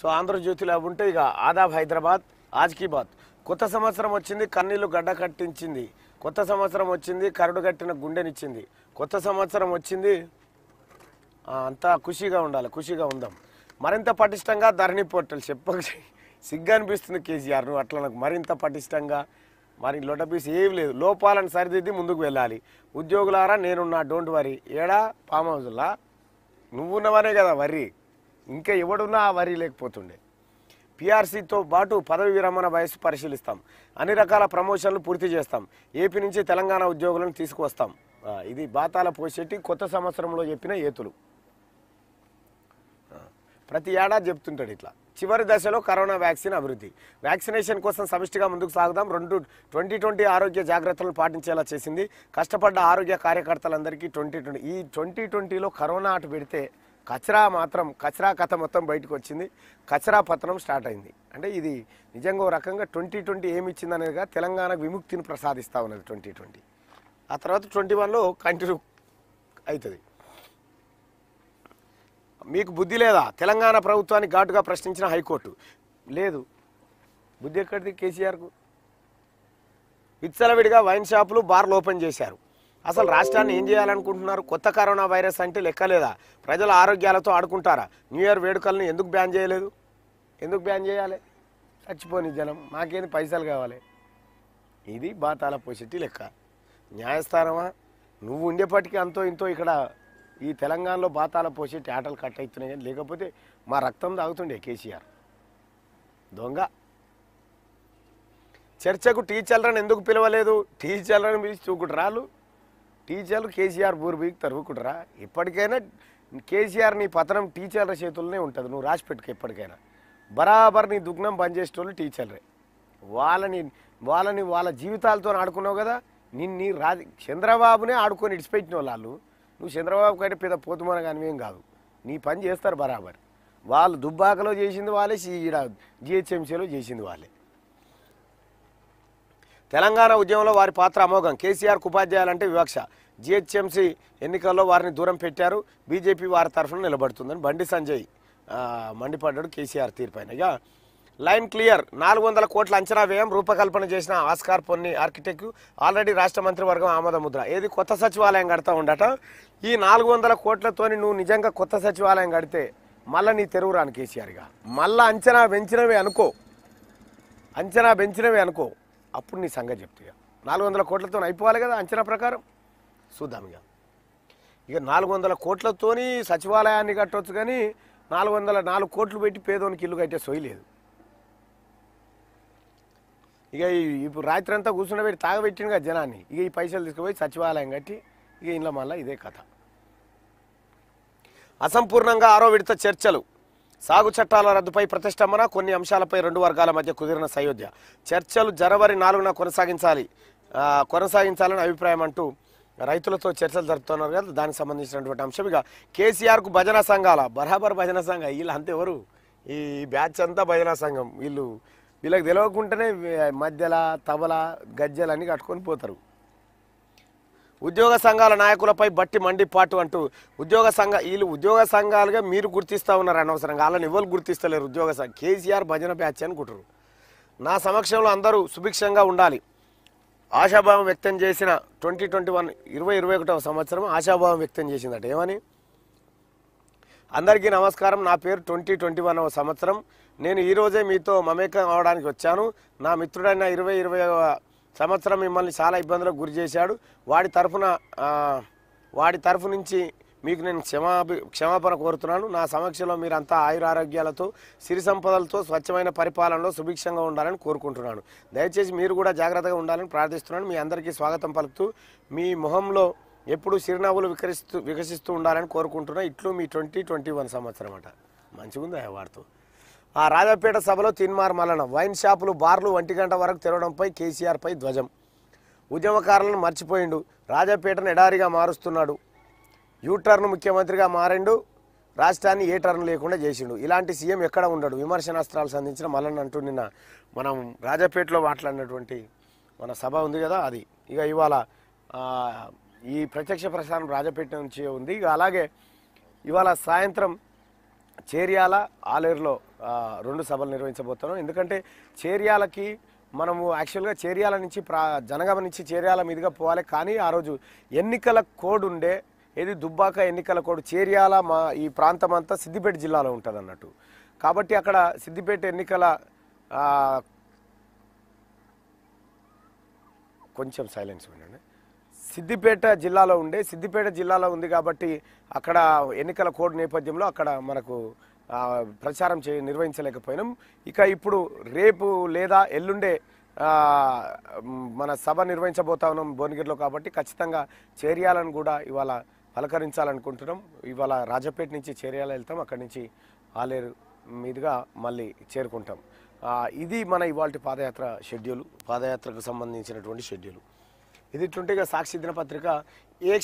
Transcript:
so ఆంధ్రజ్యోతిలో ఉంటే ఇక ఆదాబ్ హైదరాబాద్ ఆజ్కీ బాత్ కొత్త సంవత్సరం వచ్చింది కన్నీళ్లు గడ్డ కట్టించింది కొత్త సంవత్సరం వచ్చింది కరుడు కట్టిన గుండెనిచ్చింది కొత్త సంవత్సరం వచ్చింది అంతా ఖుషీగా ఉండాలి ఖుషీగా ఉందాం మరింత పటిష్టంగా ధరణి పోర్టల్ చెప్పక సిగ్గా అనిపిస్తుంది కేసీఆర్ నువ్వు అట్లా నాకు మరింత పటిష్టంగా మరి లొటపీస్ ఏమి లేదు లోపాలను సరిదిద్ది ముందుకు వెళ్ళాలి ఉద్యోగులారా నేనున్నా డోంట్ వరీ ఏడా ఫామ్ నువ్వు నువ్వున్నవనే కదా వర్రీ ఇంకా ఎవడున్నా ఆ వరి లేకపోతుండే పీఆర్సీతో పాటు పదవి విరమణ వయసు పరిశీలిస్తాం అన్ని రకాల ప్రమోషన్లు పూర్తి చేస్తాం ఏపీ నుంచి తెలంగాణ ఉద్యోగులను తీసుకువస్తాం ఇది బాతాల పోషెట్టి కొత్త సంవత్సరంలో చెప్పిన ఏతులు ప్రతి ఏడాది చెప్తుంటాడు ఇట్లా చివరి దశలో కరోనా వ్యాక్సిన్ అభివృద్ధి వ్యాక్సినేషన్ కోసం సమిష్టిగా ముందుకు సాగుదాం రెండు ట్వంటీ ట్వంటీ ఆరోగ్య జాగ్రత్తలను పాటించేలా చేసింది కష్టపడ్డ ఆరోగ్య కార్యకర్తలందరికీ ట్వంటీ ట్వంటీ ఈ ట్వంటీ ట్వంటీలో కరోనా అటు పెడితే కచరా మాత్రం కచరా కథ మొత్తం బయటకు వచ్చింది కచరా పతనం స్టార్ట్ అయింది అంటే ఇది నిజంగా ఒక రకంగా ట్వంటీ ట్వంటీ ఏమి ఇచ్చిందనేదిగా తెలంగాణకు విముక్తిని ప్రసాదిస్తూ ఉన్నది ట్వంటీ ట్వంటీ ఆ తర్వాత ట్వంటీ వన్లో కంటిన్యూ అవుతుంది మీకు బుద్ధి లేదా తెలంగాణ ప్రభుత్వాన్ని ఘాటుగా ప్రశ్నించిన హైకోర్టు లేదు బుద్ధి ఎక్కడిది కేసీఆర్కు విత్సలవిడిగా వైన్ షాపులు బార్లు ఓపెన్ చేశారు అసలు రాష్ట్రాన్ని ఏం చేయాలనుకుంటున్నారు కొత్త కరోనా వైరస్ అంటే లెక్కలేదా ప్రజల ఆరోగ్యాలతో ఆడుకుంటారా న్యూ ఇయర్ వేడుకలను ఎందుకు బ్యాన్ చేయలేదు ఎందుకు బ్యాన్ చేయాలి చచ్చిపోని జనం మాకేం పైసలు కావాలి ఇది బాతాల పొసిటి లెక్క న్యాయస్థానమా నువ్వు ఉండేపాటికి అంతో ఇంతో ఇక్కడ ఈ తెలంగాణలో బాతాల పోసేటి ఆటలు కట్ అవుతున్నాయి కానీ లేకపోతే మా రక్తం తాగుతుండే కేసీఆర్ దొంగ చర్చకు టీచర్లను ఎందుకు పిలవలేదు టీచర్లను పిలిచి చూకుడు రాళ్ళు టీచర్లు కేసీఆర్ బూరు బీకి ఇప్పటికైనా కేసీఆర్ నీ పతనం టీచర్ల చేతుల్లోనే ఉంటుంది నువ్వు రాసి పెట్టుకు ఎప్పటికైనా బరాబర్ నీ దుగ్నం పనిచేసేటోళ్ళు టీచర్లే వాళ్ళని వాళ్ళని వాళ్ళ జీవితాలతో ఆడుకున్నావు కదా నిన్ను రా చంద్రబాబునే ఆడుకొని ఇడిచిపెట్టిన వాళ్ళు నువ్వు చంద్రబాబు కంటే పెద్ద పోతుమాన కానివేం కాదు నీ పని చేస్తారు బరాబర్ వాళ్ళు దుబ్బాకలో చేసింది వాళ్ళే ఈడ జిహెచ్ఎంసీలో చేసింది వాళ్ళే తెలంగాణ ఉద్యమంలో వారి పాత్ర అమోఘం కేసీఆర్ ఉపాధ్యాయులంటే వివక్ష జిహెచ్ఎంసీ ఎన్నికల్లో వారిని దూరం పెట్టారు బీజేపీ వారి తరఫున నిలబడుతుందని బండి సంజయ్ మండిపడ్డాడు కేసీఆర్ తీర్పైన లైన్ క్లియర్ నాలుగు వందల కోట్ల అంచనా వ్యయం రూపకల్పన చేసిన ఆస్కార్ పొన్ని ఆర్కిటెక్ట్ ఆల్రెడీ రాష్ట్ర మంత్రివర్గం ఆమోద ముద్ర ఏది కొత్త సచివాలయం కడతా ఉండట ఈ నాలుగు వందల కోట్లతోని నువ్వు నిజంగా కొత్త సచివాలయం కడితే మళ్ళీ నీ తెరువురాను కేసీఆర్గా మళ్ళీ అంచనా పెంచినవి అనుకో అంచనా పెంచినవి అనుకో అప్పుడు నీ సంగతి చెప్తా ఇక నాలుగు వందల కోట్లతో అయిపోవాలి కదా అంచనా ప్రకారం చూద్దాం ఇక ఇక నాలుగు వందల కోట్లతోని సచివాలయాన్ని కట్టవచ్చు కానీ నాలుగు వందల నాలుగు కోట్లు పెట్టి పేదోనికి ఇల్లు కట్టే సోయలేదు ఇక ఇప్పుడు రాత్రి అంతా కూర్చుండబెట్టి కదా జనాన్ని ఇక ఈ పైసలు తీసుకుపోయి సచివాలయం కట్టి ఇక ఇంట్లో మళ్ళీ ఇదే కథ అసంపూర్ణంగా ఆరో విడత చర్చలు సాగు చట్టాల రద్దుపై ప్రతిష్టంభన కొన్ని అంశాలపై రెండు వర్గాల మధ్య కుదిరిన సయోధ్య చర్చలు జనవరి నాలుగున కొనసాగించాలి కొనసాగించాలని అభిప్రాయం అంటూ రైతులతో చర్చలు జరుపుతున్నారు కదా దానికి సంబంధించినటువంటి అంశం ఇక కేసీఆర్కు భజన సంఘాల బరాబర్ భజన సంఘ వీళ్ళు అంతే ఎవరు ఈ బ్యాచ్ అంతా భజన సంఘం వీళ్ళు వీళ్ళకి తెలియకుండానే మధ్యల తబల గజ్జలన్నీ కట్టుకొని పోతారు ఉద్యోగ సంఘాల నాయకులపై బట్టి మండిపాటు అంటూ ఉద్యోగ సంఘ వీళ్ళు ఉద్యోగ సంఘాలుగా మీరు గుర్తిస్తూ ఉన్నారు అనవసరంగా వాళ్ళని ఎవరు గుర్తిస్తలేరు ఉద్యోగ సంఘ కేసీఆర్ భజన బ్యాచ్ అనుకుంటారు నా సమక్షంలో అందరూ సుభిక్షంగా ఉండాలి ఆశాభావం వ్యక్తం చేసిన ట్వంటీ ట్వంటీ వన్ ఇరవై ఇరవై ఒకటవ సంవత్సరం ఆశాభావం వ్యక్తం చేసిందట ఏమని అందరికీ నమస్కారం నా పేరు ట్వంటీ ట్వంటీ వన్ సంవత్సరం నేను ఈరోజే మీతో మమేకం అవడానికి వచ్చాను నా మిత్రుడైన ఇరవై ఇరవై సంవత్సరం మిమ్మల్ని చాలా ఇబ్బందులకు గురి చేశాడు వాడి తరఫున వాడి తరఫు నుంచి మీకు నేను క్షమాభి క్షమాపణ కోరుతున్నాను నా సమక్షంలో మీరంతా ఆయురారోగ్యాలతో సిరి సంపదలతో స్వచ్ఛమైన పరిపాలనలో సుభిక్షంగా ఉండాలని కోరుకుంటున్నాను దయచేసి మీరు కూడా జాగ్రత్తగా ఉండాలని ప్రార్థిస్తున్నాను మీ అందరికీ స్వాగతం పలుకుతూ మీ మొహంలో ఎప్పుడు చిరునవ్వులు వికసిస్తూ వికసిస్తూ ఉండాలని కోరుకుంటున్నా ఇట్లు మీ ట్వంటీ ట్వంటీ వన్ సంవత్సరం అట మంచిగుందా వాడుతూ ఆ రాజాపేట సభలో తిన్మార్ మలనం వైన్ షాపులు బార్లు ఒంటి గంట వరకు తెరవడంపై కేసీఆర్పై ధ్వజం ఉద్యమకారులను మర్చిపోయిండు రాజాపేటను ఎడారిగా మారుస్తున్నాడు యూటర్న్ ముఖ్యమంత్రిగా మారిండు రాష్ట్రాన్ని ఏ టర్న్ లేకుండా చేసిండు ఇలాంటి సీఎం ఎక్కడ ఉండడు విమర్శనాస్త్రాలు సంధించిన మలన్ అంటూ నిన్న మనం రాజాపేటలో మాట్లాడినటువంటి మన సభ ఉంది కదా అది ఇక ఇవాళ ఈ ప్రత్యక్ష ప్రసారం రాజపేట నుంచి ఉంది ఇక అలాగే ఇవాళ సాయంత్రం చేర్యాల ఆలేరులో రెండు సభలు నిర్వహించబోతున్నాం ఎందుకంటే చేర్యాలకి మనము యాక్చువల్గా చేర్యాల నుంచి ప్రా జనగామ నుంచి చేర్యాల మీదుగా పోవాలి కానీ ఆ రోజు ఎన్నికల కోడ్ ఉండే ఏది దుబ్బాక ఎన్నికల కోడ్ చేర్యాల మా ఈ ప్రాంతం అంతా సిద్దిపేట జిల్లాలో ఉంటుంది అన్నట్టు కాబట్టి అక్కడ సిద్దిపేట ఎన్నికల కొంచెం సైలెన్స్ ఉండండి సిద్దిపేట జిల్లాలో ఉండే సిద్దిపేట జిల్లాలో ఉంది కాబట్టి అక్కడ ఎన్నికల కోడ్ నేపథ్యంలో అక్కడ మనకు ప్రచారం చే నిర్వహించలేకపోయినాం ఇక ఇప్పుడు రేపు లేదా ఎల్లుండే మన సభ నిర్వహించబోతా ఉన్నాం భువనగిరిలో కాబట్టి ఖచ్చితంగా చేర్యాలను కూడా ఇవాళ పలకరించాలనుకుంటున్నాం ఇవాళ రాజపేట నుంచి చేర్యాల వెళ్తాం అక్కడి నుంచి ఆలేరు మీదుగా మళ్ళీ చేరుకుంటాం ఇది మన ఇవాళ పాదయాత్ర షెడ్యూల్ పాదయాత్రకు సంబంధించినటువంటి షెడ్యూల్ ఇది ట్వంటీగా సాక్షి దినపత్రిక